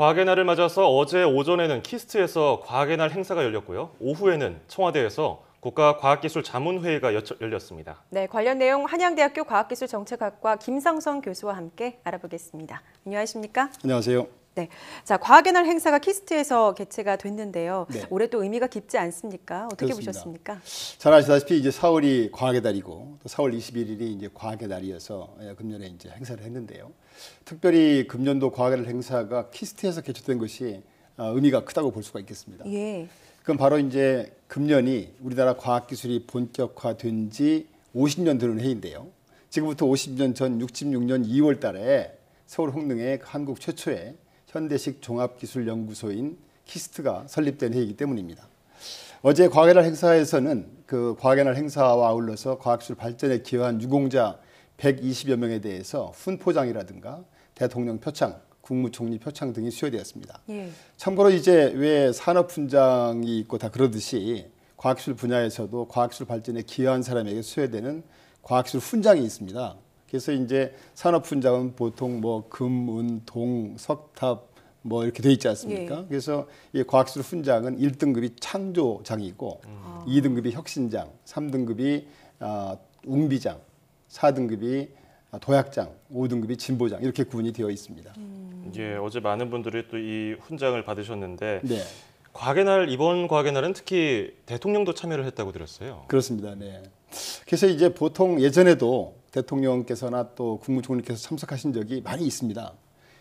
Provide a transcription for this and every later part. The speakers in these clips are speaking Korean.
과학의 날을 맞아서 어제 오전에는 키스트에서 과학의 날 행사가 열렸고요. 오후에는 청와대에서 국가과학기술자문회의가 열렸습니다. 네, 관련 내용 한양대학교 과학기술정책학과 김상성 교수와 함께 알아보겠습니다. 안녕하십니까? 안녕하세요. 네. 자, 과학의 날 행사가 키스트에서 개최가 됐는데요. 네. 올해 또 의미가 깊지 않습니까? 어떻게 그렇습니다. 보셨습니까? 잘 아시다시피 이제 4월이 과학의 달이고 또 4월 21일이 이제 과학의 날이어서 예, 금년에 이제 행사를 했는데요. 특별히 금년도 과학의 날 행사가 키스트에서 개최된 것이 어, 의미가 크다고 볼 수가 있겠습니다. 예. 그럼 바로 이제 금년이 우리나라 과학기술이 본격화된 지 50년 되는 해인데요. 지금부터 50년 전 66년 2월 달에 서울 홍릉에 한국 최초의 현대식 종합기술연구소인 키스트가 설립된 해이기 때문입니다. 어제 과학의 행사에서는 그 과학의 행사와 아울러서 과학기술 발전에 기여한 유공자 120여 명에 대해서 훈포장이라든가 대통령 표창, 국무총리 표창 등이 수여되었습니다. 예. 참고로 이제 왜 산업 분장이 있고 다 그러듯이 과학기술 분야에서도 과학기술 발전에 기여한 사람에게 수여되는 과학기술 훈장이 있습니다. 그래서 이제 산업 분자는 보통 뭐 금, 은, 동, 석탑 뭐 이렇게 돼 있지 않습니까? 예. 그래서 이 과학기술 훈장은 1등급이 창조장이고 음. 2등급이 혁신장, 3등급이 아, 웅비장, 4등급이 아, 도약장, 5등급이 진보장 이렇게 구분이 되어 있습니다. 음. 예, 어제 많은 분들이 또 이 훈장을 받으셨는데 네. 과학의 날 이번 과학의 날은 특히 대통령도 참여를 했다고 들었어요. 그렇습니다. 네. 그래서 이제 보통 예전에도 대통령께서나 또 국무총리께서 참석하신 적이 많이 있습니다.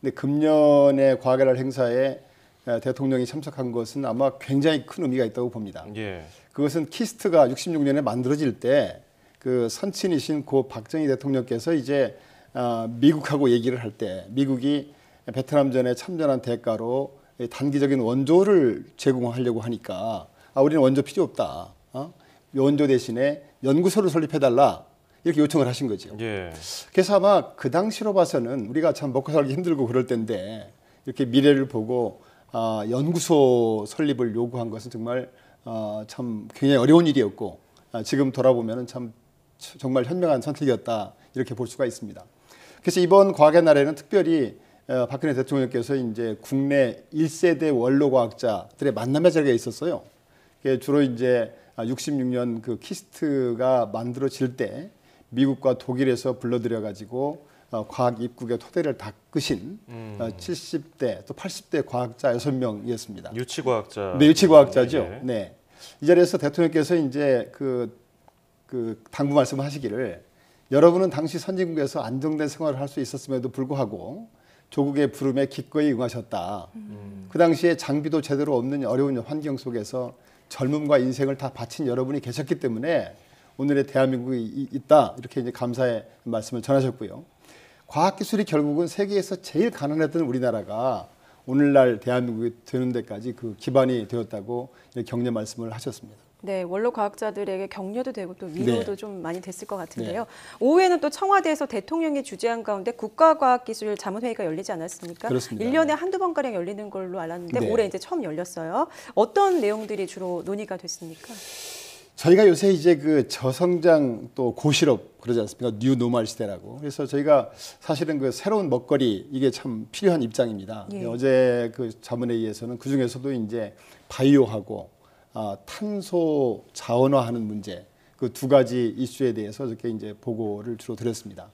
근데 금년에 과학의 행사에 아, 대통령이 참석한 것은 아마 굉장히 큰 의미가 있다고 봅니다. 예. 그것은 키스트가 66년에 만들어질 때 그 선친이신 고 박정희 대통령께서 이제 아, 미국하고 얘기를 할 때 미국이 베트남전에 참전한 대가로 단기적인 원조를 제공하려고 하니까 아 우리는 원조 필요 없다. 어? 원조 대신에 연구소를 설립해달라. 이렇게 요청을 하신 거죠. 예. 그래서 아마 그 당시로 봐서는 우리가 참 먹고 살기 힘들고 그럴 때인데 이렇게 미래를 보고 아, 연구소 설립을 요구한 것은 정말 어, 참 굉장히 어려운 일이었고 아, 지금 돌아보면 참 정말 현명한 선택이었다 이렇게 볼 수가 있습니다. 그래서 이번 과학의 날에는 특별히 어, 박근혜 대통령께서 이제 국내 1세대 원로 과학자들의 만남의 자리가 있었어요. 주로 이제 66년 아, 그 키스트가 만들어질 때 미국과 독일에서 불러들여 가지고 어, 과학 입국의 토대를 닦으신 음. 어, 70대 또 80대 과학자 6명이었습니다. 유치 과학자. 네, 유치 과학자죠. 예. 네, 네. 네. 이 자리에서 대통령께서 이제 그, 그 당부 말씀을 하시기를 여러분은 당시 선진국에서 안정된 생활을 할 수 있었음에도 불구하고 조국의 부름에 기꺼이 응하셨다. 음. 그 당시에 장비도 제대로 없는 어려운 환경 속에서 젊음과 인생을 다 바친 여러분이 계셨기 때문에 오늘의 대한민국이 있다 이렇게 이제 감사의 말씀을 전하셨고요. 과학기술이 결국은 세계에서 제일 가난했던 우리나라가 오늘날 대한민국이 되는 데까지 그 기반이 되었다고 격려 말씀을 하셨습니다. 네, 원로 과학자들에게 격려도 되고 또 위로도 네. 좀 많이 됐을 것 같은데요. 네. 오후에는 또 청와대에서 대통령이 주재한 가운데 국가과학기술 자문회의가 열리지 않았습니까? 그렇습니다. 1년에 한두 번가량 열리는 걸로 알았는데 네. 올해 이제 처음 열렸어요. 어떤 내용들이 주로 논의가 됐습니까? 저희가 요새 이제 그 저성장 또 고실업 그러지 않습니까? 뉴 노멀 시대라고. 그래서 저희가 사실은 그 새로운 먹거리 이게 참 필요한 입장입니다. 예. 어제 그 자문회의에서는 그 중에서도 이제 바이오하고 아, 탄소 자원화하는 문제 그 두 가지 이슈에 대해서 이렇게 이제 보고를 주로 드렸습니다.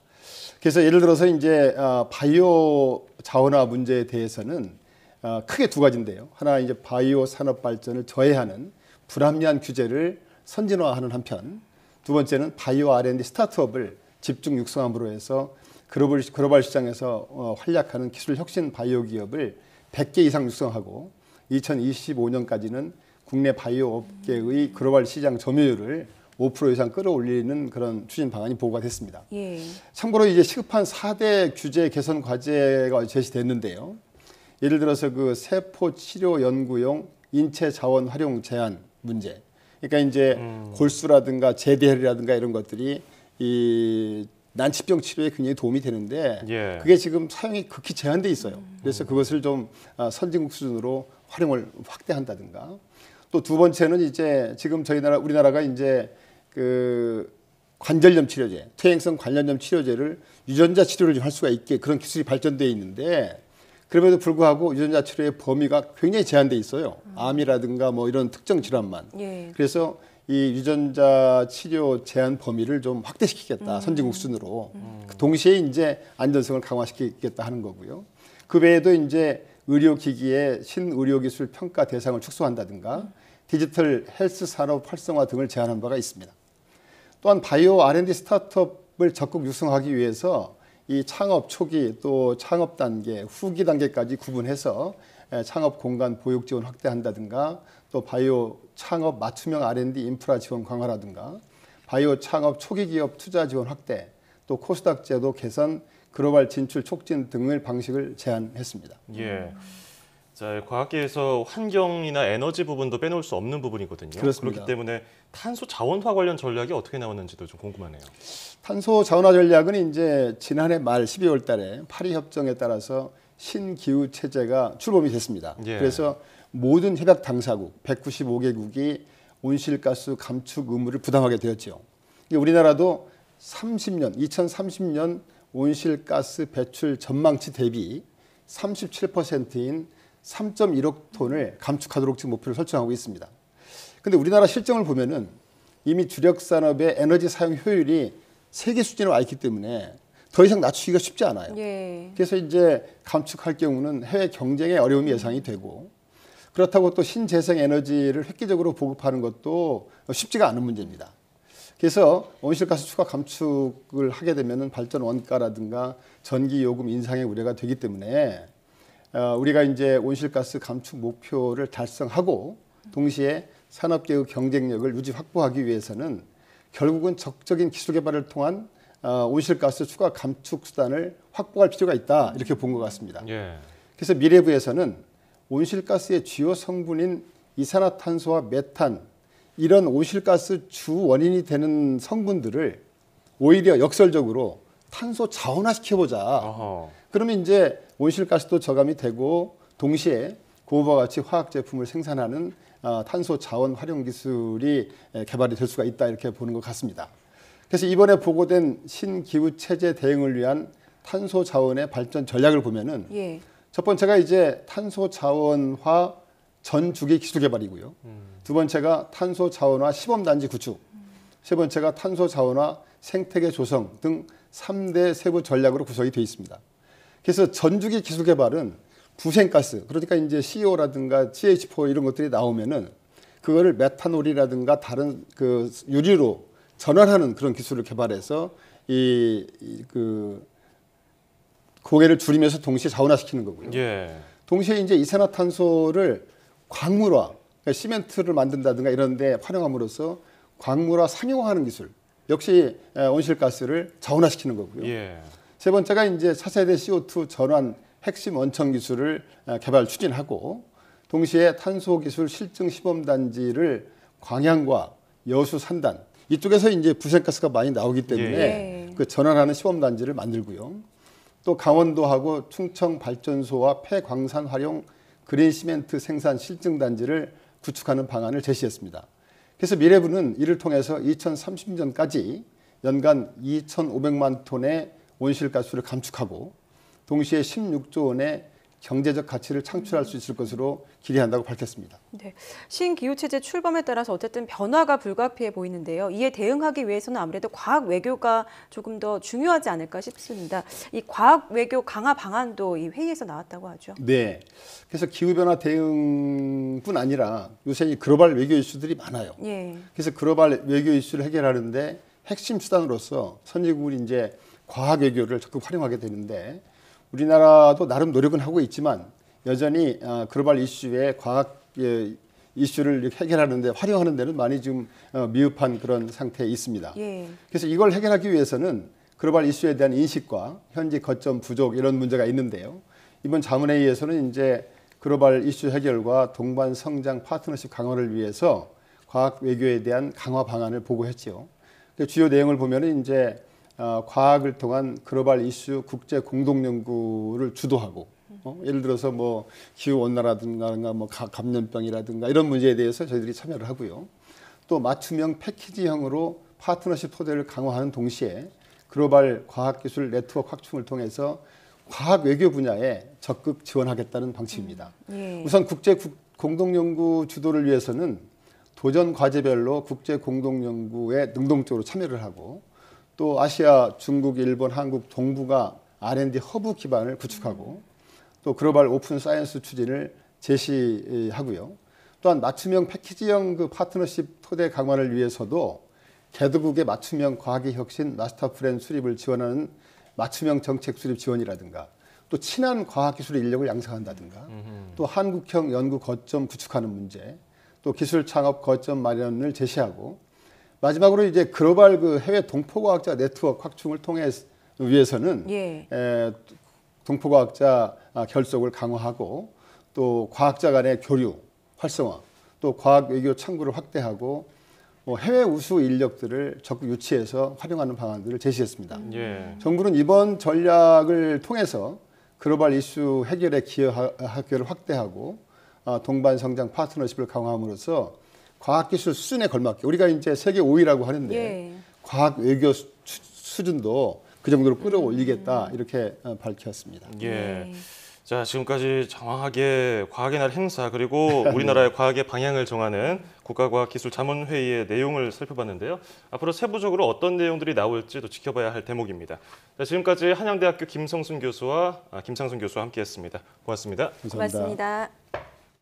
그래서 예를 들어서 이제 아, 바이오 자원화 문제에 대해서는 아, 크게 두 가지인데요. 하나 이제 바이오 산업 발전을 저해하는 불합리한 규제를 선진화하는 한편 두 번째는 바이오 R&D 스타트업을 집중 육성함으로 해서 글로벌, 글로벌 시장에서 어, 활약하는 기술 혁신 바이오 기업을 100개 이상 육성하고 2025년까지는 국내 바이오 업계의 글로벌 시장 점유율을 5% 이상 끌어올리는 그런 추진 방안이 보고가 됐습니다. 예. 참고로 이제 시급한 4대 규제 개선 과제가 제시됐는데요. 예를 들어서 그 세포 치료 연구용 인체 자원 활용 제한 문제, 그러니까 이제 음. 골수라든가 제대혈이라든가 이런 것들이 이 난치병 치료에 굉장히 도움이 되는데 예. 그게 지금 사용이 극히 제한돼 있어요. 그래서 그것을 좀 아, 선진국 수준으로 활용을 확대한다든가 또 두 번째는 이제 지금 저희 나라 우리나라가 이제 그 관절염 치료제, 퇴행성 관절염 치료제를 유전자 치료를 할 수가 있게 그런 기술이 발전돼 있는데 그럼에도 불구하고 유전자 치료의 범위가 굉장히 제한돼 있어요. 음. 암이라든가 뭐 이런 특정 질환만. 예. 그래서 이 유전자 치료 제한 범위를 좀 확대시키겠다 음. 선진국 수준으로 음. 음. 동시에 이제 안전성을 강화시키겠다 하는 거고요. 그 외에도 이제 의료기기의 신의료기술 평가 대상을 축소한다든가 음. 디지털 헬스 산업 활성화 등을 제안한 바가 있습니다. 또한 바이오 R&D 스타트업을 적극 육성하기 위해서 이 창업 초기 또 창업 단계 후기 단계까지 구분해서 예, 창업 공간 보육 지원 확대한다든가 또 바이오 창업 맞춤형 R&D 인프라 지원 강화라든가 바이오 창업 초기 기업 투자 지원 확대 또 코스닥 제도 개선 글로벌 진출 촉진 등을 방식을 제안했습니다. 예. 자, 과학계에서 환경이나 에너지 부분도 빼놓을 수 없는 부분이거든요. 그렇습니다. 그렇기 때문에 탄소 자원화 관련 전략이 어떻게 나왔는지도 좀 궁금하네요. 탄소 자원화 전략은 이제 지난해 말 12월 달에 파리 협정에 따라서 신기후 체제가 출범이 됐습니다. 예. 그래서 모든 협약 당사국 195개국이 온실가스 감축 의무를 부담하게 되었죠. 우리나라도 30년 2030년 온실가스 배출 전망치 대비 37%인 3.1억 톤을 감축하도록 지금 목표를 설정하고 있습니다. 근데 우리나라 실정을 보면은 이미 주력 산업의 에너지 사용 효율이 세계 수준으로와 있기 때문에 더 이상 낮추기가 쉽지 않아요. 예. 그래서 이제 감축할 경우는 해외 경쟁에 어려움이 예상이 되고 그렇다고 또 신재생 에너지를 획기적으로 보급하는 것도 쉽지가 않은 문제입니다. 그래서 온실가스 추가 감축을 하게 되면 발전 원가라든가 전기 요금 인상의 우려가 되기 때문에 어, 우리가 이제 온실가스 감축 목표를 달성하고 동시에 산업계의 경쟁력을 유지 확보하기 위해서는 결국은 적극적인 기술 개발을 통한 어, 온실가스 추가 감축 수단을 확보할 필요가 있다 이렇게 본 것 같습니다. 예. 그래서 미래부에서는 온실가스의 주요 성분인 이산화탄소와 메탄 이런 온실가스 주 원인이 되는 성분들을 오히려 역설적으로 탄소 자원화 시켜보자. 어허. 그러면 이제 온실가스도 저감이 되고 동시에 고와 같이 화학 제품을 생산하는 어, 탄소 자원 활용 기술이 개발이 될 수가 있다 이렇게 보는 것 같습니다. 그래서 이번에 보고된 신기후 체제 대응을 위한 탄소 자원의 발전 전략을 보면은 예. 첫 번째가 이제 탄소 자원화 전 주기 기술 개발이고요. 음. 두 번째가 탄소 자원화 시범 단지 구축. 음. 세 번째가 탄소 자원화 생태계 조성 등 3대 세부 전략으로 구성이 되어 있습니다. 그래서 전주기 기술 개발은 부생가스, 그러니까 이제 CO라든가 e CH4 이런 것들이 나오면은 그거를 메탄올이라든가 다른 그 유리로 전환하는 그런 기술을 개발해서 이 그 고개를 줄이면서 동시에 자원화시키는 거고요. 예. 동시에 이제 이산화탄소를 광물화, 그러니까 시멘트를 만든다든가 이런 데 활용함으로써 광물화 상용화하는 기술. 역시 온실가스를 자원화시키는 거고요. 예. 세 번째가 이제 차세대 CO2 전환 핵심 원천 기술을 개발 추진하고 동시에 탄소 기술 실증 시범 단지를 광양과 여수 산단 이쪽에서 이제 부생가스가 많이 나오기 때문에 예. 그 전환하는 시범 단지를 만들고요. 또 강원도하고 충청 발전소와 폐광산 활용 그린 시멘트 생산 실증 단지를 구축하는 방안을 제시했습니다. 그래서 미래부는 이를 통해서 2030년까지 연간 2,500만 톤의 온실가스를 감축하고 동시에 16조 원의 경제적 가치를 창출할 수 있을 것으로 기대한다고 밝혔습니다. 네, 신기후 체제 출범에 따라서 어쨌든 변화가 불가피해 보이는데요. 이에 대응하기 위해서는 아무래도 과학 외교가 조금 더 중요하지 않을까 싶습니다. 이 과학 외교 강화 방안도 이 회의에서 나왔다고 하죠. 네, 그래서 기후 변화 대응뿐 아니라 요새 글로벌 외교 이슈들이 많아요. 예. 그래서 글로벌 외교 이슈를 해결하는데 핵심 수단으로서 선진국은 이제 과학 외교를 적극 활용하게 되는데 우리나라도 나름 노력은 하고 있지만 여전히 아, 글로벌 이슈에 과학 예, 이슈를 해결하는데 활용하는 데는 많이 좀 어, 미흡한 그런 상태에 있습니다. 예. 그래서 이걸 해결하기 위해서는 글로벌 이슈에 대한 인식과 현지 거점 부족 이런 문제가 있는데요. 이번 자문회의에서는 이제 글로벌 이슈 해결과 동반 성장 파트너십 강화를 위해서 과학 외교에 대한 강화 방안을 보고했지요. 그 주요 내용을 보면은 이제 어, 과학을 통한 글로벌 이슈 국제 공동 연구를 주도하고 어? 예를 들어서 뭐 기후 온난화든가뭐 감염병이라든가 이런 문제에 대해서 저희들이 참여를 하고요. 또 맞춤형 패키지형으로 파트너십 토대를 강화하는 동시에 글로벌 과학기술 네트워크 확충을 통해서 과학 외교 분야에 적극 지원하겠다는 방침입니다. 음, 예. 우선 국제 공동연구 주도를 위해서는 도전 과제별로 국제 공동연구에 능동적으로 참여를 하고 또 아시아, 중국, 일본, 한국 동부가 R&D 허브 기반을 구축하고 또 글로벌 오픈 사이언스 추진을 제시하고요. 또한 맞춤형 패키지형 그 파트너십 토대 강화를 위해서도 개도국의 맞춤형 과학의 혁신 마스터 프렌 수립을 지원하는 맞춤형 정책 수립 지원이라든가 또 친한 과학기술 인력을 양성한다든가 또 한국형 연구 거점 구축하는 문제 또 기술 창업 거점 마련을 제시하고 마지막으로 이제 글로벌 그 해외 동포과학자 네트워크 확충을 통해 위해서는 예. 에, 동포과학자 아, 결속을 강화하고 또 과학자 간의 교류 활성화 또 과학 외교 창구를 확대하고 뭐 해외 우수 인력들을 적극 유치해서 활용하는 방안들을 제시했습니다. 음. 예. 정부는 이번 전략을 통해서 글로벌 이슈 해결에 기여하기를 확대하고 아, 동반 성장 파트너십을 강화함으로써 과학기술 수준에 걸맞게 우리가 이제 세계 5위라고 하는데 예. 과학 외교 수, 수준도 그 정도로 끌어올리겠다 음. 이렇게 어, 밝혔습니다. 예. 네. 자 지금까지 정확하게 과학의 날 행사 그리고 네. 우리나라의 과학의 방향을 정하는 국가과학기술자문회의의 내용을 살펴봤는데요. 앞으로 세부적으로 어떤 내용들이 나올지 도 지켜봐야 할 대목입니다. 자, 지금까지 한양대학교 김성순 교수와 아, 김상순 교수와 함께했습니다. 고맙습니다. 감사합니다. 고맙습니다.